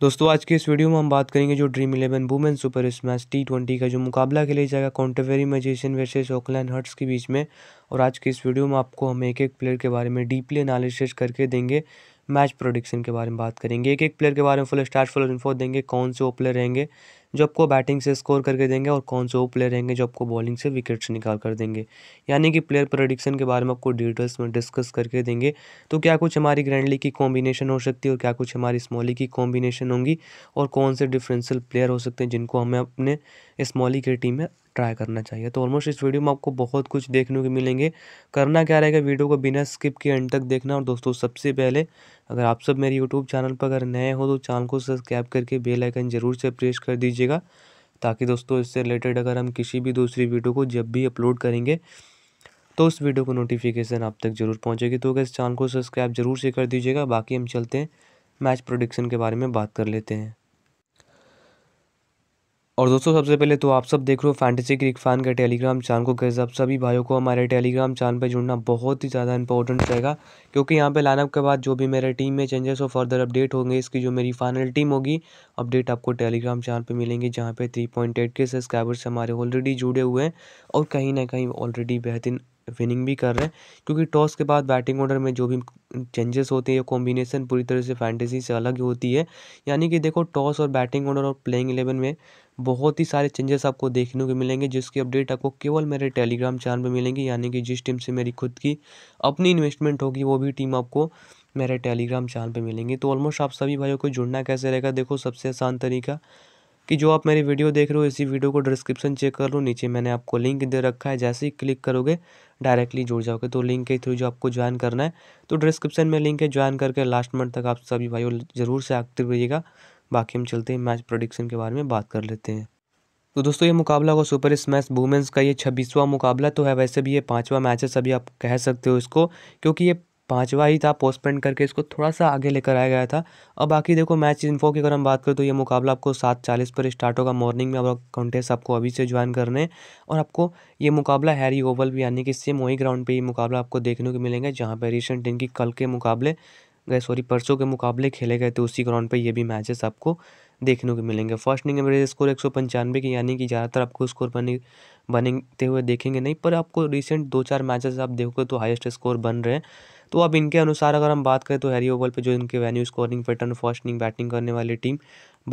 दोस्तों आज के इस वीडियो में हम बात करेंगे जो Dream Eleven women super smash T twenty का जो मुकाबला के लिए जाएगा Canterbury Magicians versus Auckland Hearts के बीच में और आज के इस वीडियो में आपको हम एक एक प्लेयर के बारे में डीपली एनालिसिस करके देंगे मैच प्रोडिक्शन के बारे में बात करेंगे एक एक प्लेयर के बारे में फुल स्टार्ट फुल इन्फो देंगे कौन से वो प्लेयर रहेंगे जो आपको बैटिंग से स्कोर करके देंगे और कौन से वो प्लेयर रहेंगे जो आपको बॉलिंग से विकेट्स निकाल कर देंगे यानी कि प्लेयर प्रोडिक्शन के बारे में आपको डिटेल्स में डिस्कस करके देंगे तो क्या कुछ हमारी ग्रैंडली की कॉम्बिनेशन हो सकती है और क्या कुछ हमारी स्मॉली की कॉम्बिनेशन होंगी और कौन से डिफरेंशियल प्लेयर हो सकते हैं जिनको हमें अपने स्मॉली की टीम में ट्राई करना चाहिए तो ऑलमोस्ट इस वीडियो में आपको बहुत कुछ देखने को मिलेंगे करना क्या रहेगा वीडियो को बिना स्किप किए एंड तक देखना और दोस्तों सबसे पहले अगर आप सब मेरे यूट्यूब चैनल पर अगर नए हो तो चैनल को सब्सक्राइब करके बेल आइकन ज़रूर से प्रेस कर दीजिएगा ताकि दोस्तों इससे रिलेटेड अगर हम किसी भी दूसरी वीडियो को जब भी अपलोड करेंगे तो उस वीडियो को नोटिफिकेशन आप तक जरूर पहुंचेगी तो अगर इस चैनल को सब्सक्राइब जरूर से कर दीजिएगा बाकी हम चलते हैं मैच प्रोडिक्शन के बारे में बात कर लेते हैं और दोस्तों सबसे पहले तो आप सब देख रहे हो फैंटेसी क्रिक फैन का टेलीग्राम चैनल को कैसे आप सभी भाइयों को हमारे टेलीग्राम चैनल पर जुड़ना बहुत ही ज़्यादा इंपॉर्टेंट रहेगा क्योंकि यहाँ पे लाइनअप के बाद जो भी मेरे टीम में चेंजेस और फर्दर अपडेट होंगे इसकी जो मेरी फाइनल टीम होगी अपडेट आपको टेलीग्राम चैनल पर मिलेंगे जहाँ पर three point eight K subscribers हमारे ऑलरेडी जुड़े हुए हैं और कहीं ना कहीं ऑलरेडी बेहतरीन विनिंग भी कर रहे हैं क्योंकि टॉस के बाद बैटिंग ऑर्डर में जो भी चेंजेस होते हैं कॉम्बिनेशन पूरी तरह से फैंटेसी से अलग होती है यानी कि देखो टॉस और बैटिंग ऑर्डर और प्लेइंग एलेवन में बहुत ही सारे चेंजेस आपको देखने को मिलेंगे जिसकी अपडेट आपको केवल मेरे टेलीग्राम चैनल पर मिलेंगी यानी कि जिस टीम से मेरी खुद की अपनी इन्वेस्टमेंट होगी वो भी टीम आपको मेरे टेलीग्राम चैनल पर मिलेंगी तो ऑलमोस्ट आप सभी भाइयों को जुड़ना कैसे रहेगा देखो सबसे आसान तरीका कि जो आप मेरी वीडियो देख रहे हो इसी वीडियो को डिस्क्रिप्शन चेक कर लो नीचे मैंने आपको लिंक दे रखा है जैसे ही क्लिक करोगे डायरेक्टली जुड़ जाओगे तो लिंक के थ्रू जो आपको ज्वाइन करना है तो डिस्क्रिप्शन में लिंक है ज्वाइन करके लास्ट मंथ तक आप सभी भाइयों ज़रूर से एक्टिव रहिएगा बाकी हम चलते हैं मैच प्रोडिक्शन के बारे में बात कर लेते हैं तो दोस्तों ये मुकाबला होगा सुपर स्मैश वुमेंस का ये छब्बीसवां मुकाबला तो है वैसे भी ये पाँचवा मैच है सभी आप कह सकते हो इसको क्योंकि ये पाँचवा ही था पोस्टपेंड करके इसको थोड़ा सा आगे लेकर आया गया था और बाकी देखो मैच इन्फो की अगर हम बात करें तो ये मुकाबला आपको सात चालीस पर स्टार्ट होगा मॉर्निंग में अब कॉन्टेस्ट आपको अभी से ज्वाइन करने और आपको ये मुकाबला हैरी ओवल भी यानी कि सेम वही ग्राउंड पे ये मुकाबला आपको देखने को मिलेंगे जहाँ पर रिसेंट इनकी की कल के मुकाबले गए सॉरी परसों के मुकाबले खेले गए थे तो उसी ग्राउंड पर ये भी मैचेस आपको देखने को मिलेंगे फर्स्ट इनिंग में स्कोर एक सौ पंचानवे के यानी कि ज़्यादातर आपको स्कोर बने बनेते हुए देखेंगे नहीं पर आपको रिसेंट दो चार मैचेस आप देखोगे तो हाईएस्ट स्कोर बन रहे हैं तो अब इनके अनुसार अगर हम बात करें तो हैरी ओवल पे जो इनके venue scoring pattern first inning batting करने वाली टीम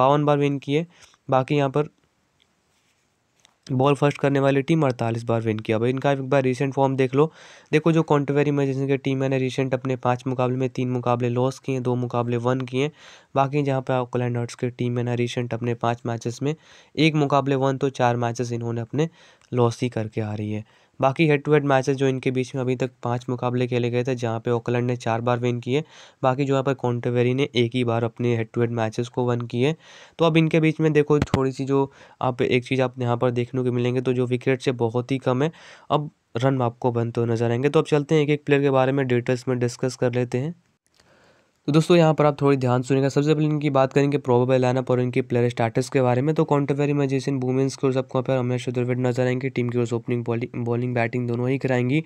बावन बार विन किए बाकी यहाँ पर बॉल फर्स्ट करने वाली टीम अड़तालीस बार विन किया भाई इनका एक बार रिसेंट फॉर्म देख लो देखो जो कॉन्ट्रोवेरी मैचेस की टीम है ना रिसेंट अपने पांच मुकाबले में तीन मुकाबले लॉस किए दो मुकाबले वन किए बाकी जहाँ पर ऑकलैंड हर्ट्स की टीम है ना रिसेंट अपने पाँच मैचेस में एक मुकाबले वन तो चार मैचेस इन्होंने अपने लॉस ही करके आ रही है बाकी हेड टू हेड मैचेस जो इनके बीच में अभी तक पांच मुकाबले खेले गए थे जहां पे ओकलैंड ने चार बार विन किए बाकी जो यहाँ पर कॉन्टेवेरी ने एक ही बार अपने हेड टू हेड मैचेस को वन किए तो अब इनके बीच में देखो थोड़ी सी जो आप एक चीज़ आप यहाँ पर देखने को मिलेंगे तो जो विकेट से बहुत ही कम है अब रन आपको बनते हुए नजर आएंगे तो अब चलते हैं एक एक प्लेयर के बारे में डिटेल्स में डिस्कस कर लेते हैं तो दोस्तों यहाँ पर आप थोड़ी ध्यान सुनेगा सबसे पहले इनकी बात करेंगे प्रोबेबल लाइनअप और इनके प्लेयर स्टार्टर्स के बारे में तो कॉन्ट्रोवेरी में जैसे वुमेंस की ओर पर हमेश चतुर्वेद नजर आएंगे टीम की ओर से ओपनिंग बॉलिंग बैटिंग दोनों ही कराएंगी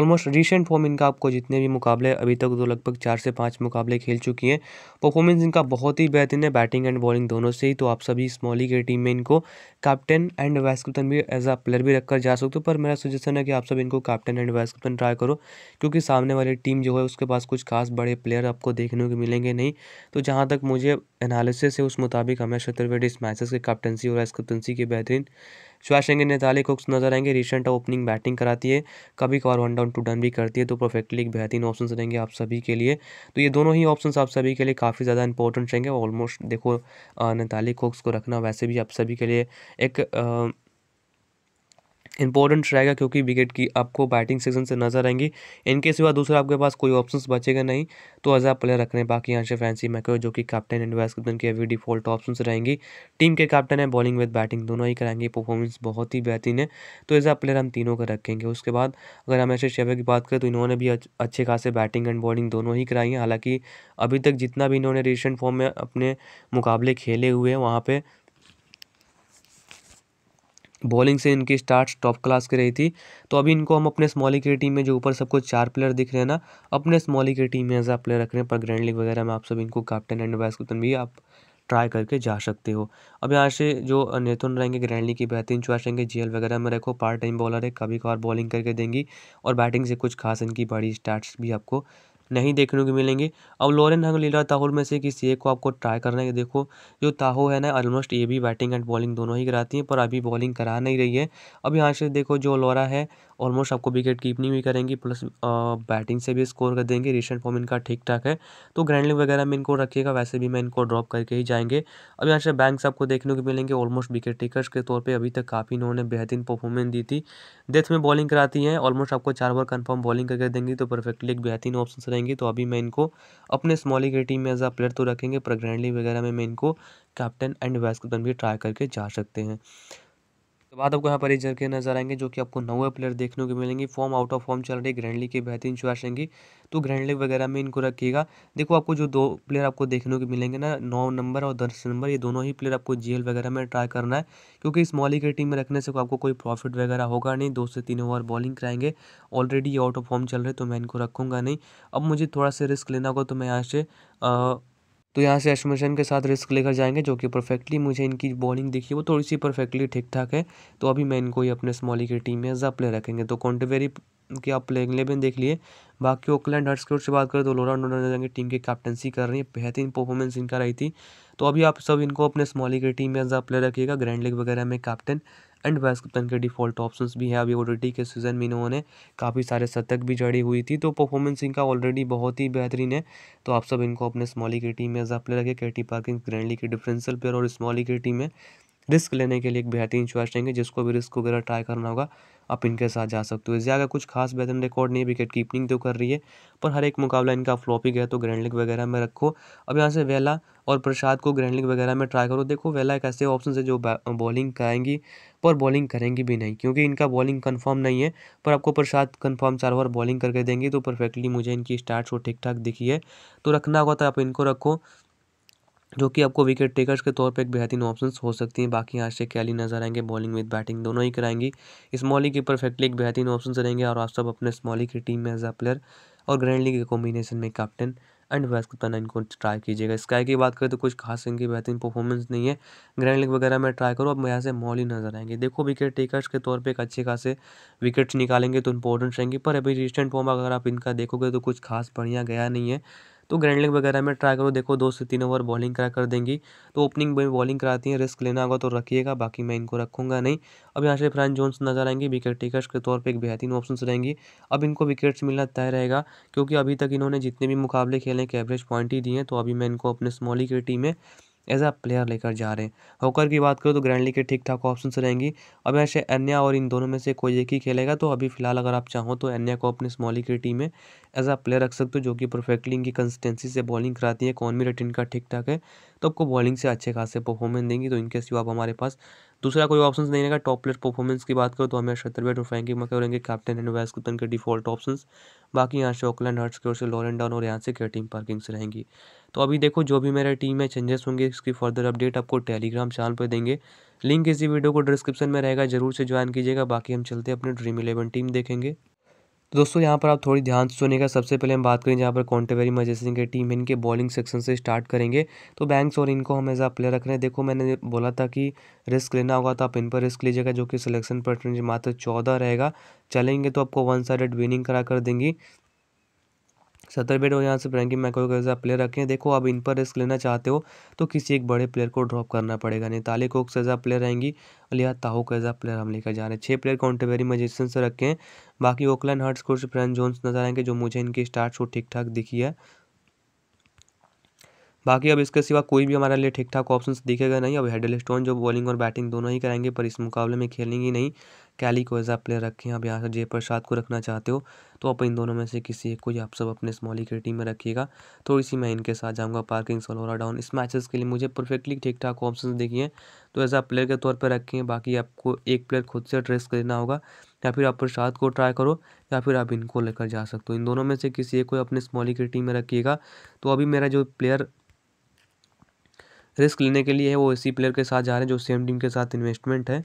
ऑलमोस्ट रिसेंट फॉर्म इनका आपको जितने भी मुकाबले अभी तक तो लगभग चार से पाँच मुकाबले खेल चुकी हैं परफॉर्मेंस इनका बहुत ही बेहतरीन है बैटिंग एंड बॉलिंग दोनों से ही तो आप सभी स्मॉली की टीम में इनको कैप्टन एंड वाइस कैप्टन भी एज अ प्लेयर भी रखकर जा सकते हो पर मेरा सजेशन है कि आप सब इनको captain and vice captain try करो क्योंकि सामने वाली टीम जो है उसके पास कुछ खास बड़े प्लेयर आपको देख देखने को मिलेंगे नहीं तो जहाँ तक मुझे एनालिसिस है उस मुताबिक हमें त्रिवेदी इस की कैप्टनसी और वाइस कैप्टनसी की बेहतरीन श्वाशेंगे नेताले कुक्स नजर आएंगे रिसेंट ओपनिंग बैटिंग कराती है कभी कभार वन डाउन टू डन भी करती है तो परफेक्टली एक बेहतरीन ऑप्शन रहेंगे आप सभी के लिए तो ये दोनों ही ऑप्शन आप सभी के लिए काफ़ी ज़्यादा इंपॉर्टेंट रहेंगे ऑलमोस्ट देखो नेताली कुक्स को रखना वैसे भी आप सभी के लिए एक इंपॉर्टेंट रहेगा क्योंकि विकेट की आपको बैटिंग सेक्शन से नजर आएंगी इनके सिवा दूसरा आपके पास कोई ऑप्शन बचेगा नहीं तो एज आप प्लेयर रख रहे हैं बाकी यहाँ से फैंसी मैको जो कि कैप्टन एंड वाइस कैप्टन की अभी डिफॉल्ट ऑप्शन रहेंगी टीम के कैप्टन है बॉलिंग विद बैटिंग दोनों ही कराएंगे परफॉर्मेंस बहुत ही बेहतरीन है तो एज आप प्लेयर हम तीनों का रखेंगे उसके बाद अगर हम ऐसे शेवे की बात करें तो इन्होंने भी अच्छे खासे बैटिंग एंड बॉलिंग दोनों ही कराई है हालांकि अभी तक जितना भी इन्होंने रिसेंट फॉर्म में अपने मुकाबले खेले हुए हैं वहाँ पर बॉलिंग से इनकी स्टार्ट्स टॉप क्लास की रही थी तो अभी इनको हम अपने स्मॉली की टीम में जो ऊपर सबको चार प्लेयर दिख रहे हैं ना अपने स्मॉली की टीम में एज आ प्लेयर रख रहे हैं पर ग्रैंड लीग वगैरह में आप सब इनको कैप्टन एंड वाइस कैप्टन भी आप ट्राई करके जा सकते हो अब यहाँ से जो नेतुन रहेंगे ग्रैंडली की बेहतरीन चॉइस रहेंगे जी वगैरह में रखो पार्ट टाइम बॉलर है कभी कभार बॉलिंग करके देंगी और बैटिंग से कुछ खास इनकी बड़ी स्टार्ट भी आपको नहीं देखने को मिलेंगे अब लॉरेन हंग लीला ताहुल में से किसी एक को आपको ट्राई करना है देखो जो ताहो है ना ऑलमोस्ट ये भी बैटिंग एंड बॉलिंग दोनों ही कराती हैं पर अभी बॉलिंग करा नहीं रही है अब यहाँ से देखो जो लोरा है ऑलमोस्ट आपको विकेट कीपनिंग भी करेंगी प्लस बैटिंग से भी स्कोर कर देंगे रिसेंट फॉर्म इनका ठीक ठाक है तो ग्रैंडलिंग वगैरह में इनको रखिएगा वैसे भी मैं इनको ड्रॉप करके ही जाएंगे अब यहाँ से बैंक्स आपको देखने को मिलेंगे ऑलमोस्ट विकेट टेकर्स के तौर पर अभी तक काफ़ी इन्होंने बेहतरीन परफॉर्मेंस दी थी डेथ में बॉलिंग कराती हैं ऑलमोस्ट आपको चार बार कन्फर्म बॉलिंग करके देंगी तो परफेक्टली एक बेहतरीन ऑप्शन रहेंगी तो अभी मैं इनको अपने स्मॉली के टीम में एज आ प्लेयर तो रखेंगे पर ग्रैंडली वगैरह में मैं इनको कैप्टन एंड वैस कैप्टन भी ट्राई करके जा सकते हैं तो बाद आपको यहाँ पर एक जगह नजर आएंगे जो कि आपको नवे प्लेयर देखने को मिलेंगे फॉर्म आउट ऑफ फॉर्म चल रही ग्रैंडली की बेहतरीन शुरुआत रहेंगे तो ग्रैंडली वगैरह में इनको रखिएगा देखो आपको जो दो प्लेयर आपको देखने को मिलेंगे ना नौ नंबर और दस नंबर ये दोनों ही प्लेयर आपको जी वगैरह में ट्राई करना है क्योंकि इस मॉली की टीम में रखने से आपको कोई प्रॉफिट वगैरह होगा नहीं दो से तीन ओवर बॉलिंग कराएंगे ऑलरेडी ये आउट ऑफ फॉर्म चल रहे तो मैं इनको रखूँगा नहीं अब मुझे थोड़ा सा रिस्क लेना होगा तो मैं यहाँ से तो यहाँ से एस्टमेशन के साथ रिस्क लेकर जाएंगे जो कि परफेक्टली मुझे इनकी बॉलिंग दिखी वो थोड़ी सी परफेक्टली ठीक ठाक है तो अभी मैं इनको ही अपने स्मॉली की टीम में एज अ प्लेयर रखेंगे तो कॉन्टेवेरी के आप प्लेइंग इलेवन देख लिए बाकी ओकलैंड हर्ट्सकोट से बात करें तो लोरा जाएंगे टीम की कैप्टनसी कर रही है बेहतरीन परफॉर्मेंस इनका रही थी तो अभी आप सब इनको अपने स्मॉली की टीम में एज अ प्लेयर रखिएगा ग्रैंड लीग वगैरह में कैप्टन एंड वैस कप्तान के डिफॉल्ट ऑप्शंस भी है अभी ऑलरेडी के सीज़न में इन्होंने काफ़ी सारे शतक भी जड़ी हुई थी तो परफॉर्मेंस इनका ऑलरेडी बहुत ही बेहतरीन है तो आप सब इनको अपने स्मॉली की टीम में एज आ प्लेयर रखें कैटी पार्किंग ग्रैंडली के डिफरेंशियल प्लेयर और स्मॉली की टीम में रिस्क लेने के लिए एक बेहतरीन चॉइस रहेंगे जिसको भी रिस्क वगैरह ट्राई करना होगा आप इनके साथ जा सकते हो ज़्यादा कुछ खास बेहतरीन रिकॉर्ड नहीं विकेट कीपिंग तो कर रही है पर हर एक मुकाबला इनका फ्लॉप ही गया तो ग्रैंड लीग वगैरह में रखो अब यहाँ से वेला और प्रसाद को ग्रैंड लीग वगैरह में ट्राई करो देखो वेला एक ऐसे ऑप्शन है जो बॉलिंग कराएंगी पर बॉलिंग करेंगी भी नहीं क्योंकि इनका बॉलिंग कन्फर्म नहीं है पर आपको प्रसाद कन्फर्म चार ओवर बॉलिंग करके देंगी तो परफेक्टली मुझे इनकी स्टार्ट शो ठीक ठाक दिखी है तो रखना होगा तो आप इनको रखो जो कि आपको विकेट टेकर्स के तौर पे एक बेहतरीन ऑप्शन हो सकती हैं बाकी आज से कैली नजर आएंगे बॉलिंग विद बैटिंग दोनों ही कराएंगी स्मॉली की परफेक्टली एक बेहतरीन ऑप्शन रहेंगे और आप सब अपने स्मॉली की टीम में एज अ प्लेयर और ग्रैंड लीग के कॉम्बिनेशन में कैप्टन एंड वैस कप्तान इनको ट्राई कीजिएगा स्काई की बात करें तो कुछ खास इनकी बेहतरीन परफॉर्मेंस नहीं है ग्रैंड लीग वगैरह में ट्राई करो अब यहाँ से मॉल ही नजर आएंगे देखो विकेट टेकर्स के तौर पे एक अच्छे खासे विकेट्स निकालेंगे तो इंपॉर्टेंट रहेंगे पर अभी रिसेंट फॉर्म अगर आप इनका देखोगे तो कुछ खास बढ़िया गया नहीं है तो ग्रैंड लेग वगैरह में ट्राई करो देखो दो से तीन ओवर बॉलिंग करा कर देंगी तो ओपनिंग में बॉलिंग कराती हैं रिस्क लेना होगा तो रखिएगा बाकी मैं इनको रखूंगा नहीं अब यहाँ से फ्रांस जोन्स नजर आएंगे विकेट टेकर्स के तौर पर एक बेहतरीन ऑप्शन रहेंगी अब इनको विकेट्स मिलना तय रहेगा क्योंकि अभी तक इन्होंने जितने भी मुकाबले खेले हैं एवरेज पॉइंट ही दिए तो अभी मैं इनको अपने स्मॉली की टीम में एज अ प्लेयर लेकर जा रहे हैं हॉकर की बात करो तो ग्रैंडली के ठीक ठाक ऑप्शन रहेंगी अब ऐसे अन्या और इन दोनों में से कोई एक ही खेलेगा तो अभी फिलहाल अगर आप चाहो तो अन्या को अपने स्मॉली की टीम में एज अ प्लेयर रख सकते हो जो कि परफेक्टली इनकी कंसिस्टेंसी से बॉलिंग कराती है कौन भी का ठीक ठाक है तो आपको बॉलिंग से अच्छे खासे परफॉर्मेंस देंगी तो इनके सिवा आप हमारे पास दूसरा कोई ऑप्शन नहीं रहेगा टॉप प्लेयर परफॉर्मेंस की बात करो तो हमें शत्रवेट और फ्रैंकी मकर कैप्टन एंड वैस के डिफॉल्ट ऑप्शन बाकी यहाँ से ओकलैंड हर्ट्स की ओर से लॉरेंड डाउन और यहाँ से क्या टीम से रहेंगी तो अभी देखो जो भी मेरे टीम में चेंजेस होंगे इसकी फर्दर अपडेट आपको टेलीग्राम चैनल पर देंगे लिंक इसी वीडियो को डिस्क्रिप्शन में रहेगा जरूर से ज्वाइन कीजिएगा बाकी हम चलते हैं अपने ड्रीम इलेवन टीम देखेंगे तो दोस्तों यहाँ पर आप थोड़ी ध्यान से सुनेगा सबसे पहले हम बात करें जहाँ पर कॉन्टेवेरी सिंह की टीम इनके बॉलिंग सेक्शन से स्टार्ट करेंगे तो बैंक्स और इनको हम एज आ प्लेयर रख रहे हैं देखो मैंने बोला था कि रिस्क लेना होगा तो आप इन पर रिस्क लीजिएगा जो कि सिलेक्शन परसेंटेज मात्र चौदह रहेगा चलेंगे तो आपको वन साइडेड विनिंग करा कर देंगी सत्तर बेट और यहाँ से फ्रैंकी मैकॉय के साथ प्लेयर रखें देखो अब इन पर रिस्क लेना चाहते हो तो किसी एक बड़े प्लेयर को ड्रॉप करना पड़ेगा नहीं ताली कोक से प्लेयर रहेंगी अलिया ताहो को प्लेयर हम लेकर जा रहे हैं छः प्लेयर कॉन्टेवेरी मजिशन से रखें बाकी ओकलैंड हर्ट्स को फ्रेंड जोन्स नजर आएंगे जो मुझे इनकी स्टार्ट शो ठीक ठाक दिखी है बाकी अब इसके सिवा कोई भी हमारे लिए ठीक ठाक ऑप्शन दिखेगा नहीं अब हेडल स्टोन जो बॉलिंग और बैटिंग दोनों ही कराएंगे पर इस मुकाबले में खेलेंगे नहीं कैली को एज आ प्लेयर रखें आप यहाँ से प्रसाद को रखना चाहते हो तो आप इन दोनों में से किसी एक को आप सब अपने स्मॉली की टीम में रखिएगा थोड़ी तो सी मैं इनके साथ जाऊँगा पार्किंग सलोरा डाउन इस मैचेस के लिए मुझे परफेक्टली ठीक ठाक ऑप्शन देखिए तो एज आ प्लेयर के तौर पर रखें बाकी आपको एक प्लेयर खुद से ड्रेस करना होगा या फिर आप प्रसाद को ट्राई करो या फिर आप इनको लेकर जा सकते हो इन दोनों में से किसी एक को अपने स्मॉली की टीम में रखिएगा तो अभी मेरा जो प्लेयर रिस्क लेने के लिए है वो इसी प्लेयर के साथ जा रहे हैं जो सेम टीम के साथ इन्वेस्टमेंट है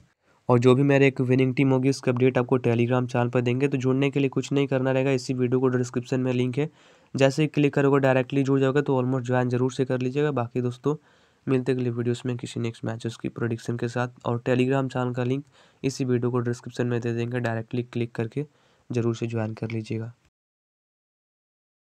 और जो भी मेरे एक विनिंग टीम होगी उसकी अपडेट आपको टेलीग्राम चैनल पर देंगे तो जुड़ने के लिए कुछ नहीं करना रहेगा इसी वीडियो को डिस्क्रिप्शन में लिंक है जैसे ही क्लिक करोगे डायरेक्टली जुड़ जाओगे तो ऑलमोस्ट ज्वाइन जरूर से कर लीजिएगा बाकी दोस्तों मिलते अगले वीडियोस में किसी नेक्स्ट मैचेस की प्रोडिक्शन के साथ और टेलीग्राम चैनल का लिंक इसी वीडियो को डिस्क्रिप्शन में दे देंगे डायरेक्टली क्लिक करके ज़रूर से ज्वाइन कर लीजिएगा